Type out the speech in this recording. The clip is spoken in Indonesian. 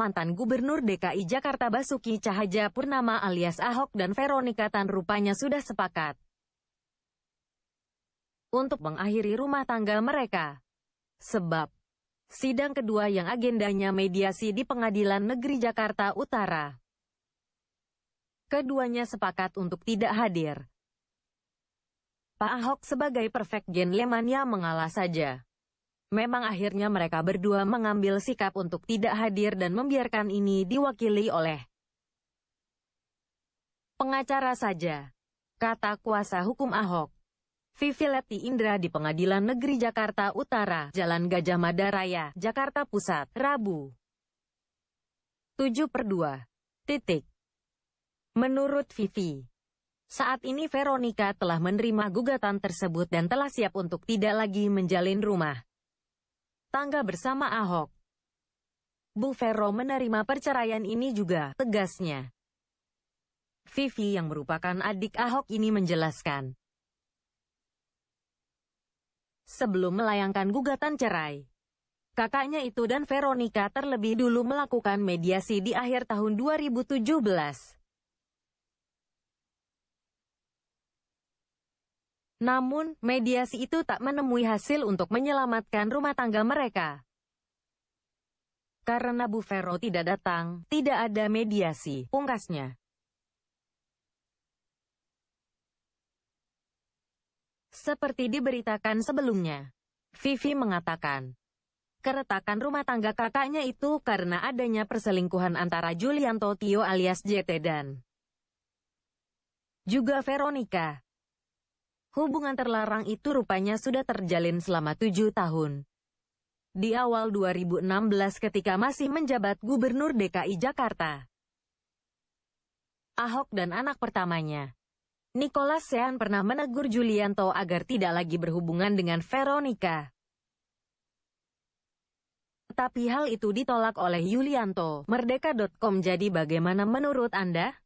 mantan Gubernur DKI Jakarta Basuki Cahaja Purnama alias Ahok dan Veronica Tan rupanya sudah sepakat untuk mengakhiri rumah tangga mereka. Sebab, sidang kedua yang agendanya mediasi di Pengadilan Negeri Jakarta Utara. Keduanya sepakat untuk tidak hadir. Pak Ahok sebagai perfect gen lemania mengalah saja. Memang akhirnya mereka berdua mengambil sikap untuk tidak hadir dan membiarkan ini diwakili oleh pengacara saja, kata kuasa hukum Ahok. Vivi Leti Indra di Pengadilan Negeri Jakarta Utara, Jalan Gajah Mada Raya, Jakarta Pusat, Rabu. 7 per 2. Titik. Menurut Vivi, saat ini Veronica telah menerima gugatan tersebut dan telah siap untuk tidak lagi menjalin rumah tangga bersama Ahok. Bu Vero menerima perceraian ini juga, tegasnya. Vivi yang merupakan adik Ahok ini menjelaskan. Sebelum melayangkan gugatan cerai, kakaknya itu dan Veronica terlebih dulu melakukan mediasi di akhir tahun 2017. Namun, mediasi itu tak menemui hasil untuk menyelamatkan rumah tangga mereka. Karena Bu Vero tidak datang, tidak ada mediasi, pungkasnya. Seperti diberitakan sebelumnya, Vivi mengatakan, keretakan rumah tangga kakaknya itu karena adanya perselingkuhan antara Julianto Tio alias JT dan juga Veronica. Hubungan terlarang itu rupanya sudah terjalin selama tujuh tahun. Di awal 2016 ketika masih menjabat Gubernur DKI Jakarta, Ahok dan anak pertamanya, Nicholas Sean pernah menegur Julianto agar tidak lagi berhubungan dengan Veronica. Tapi hal itu ditolak oleh Yulianto. Merdeka.com Jadi bagaimana menurut Anda?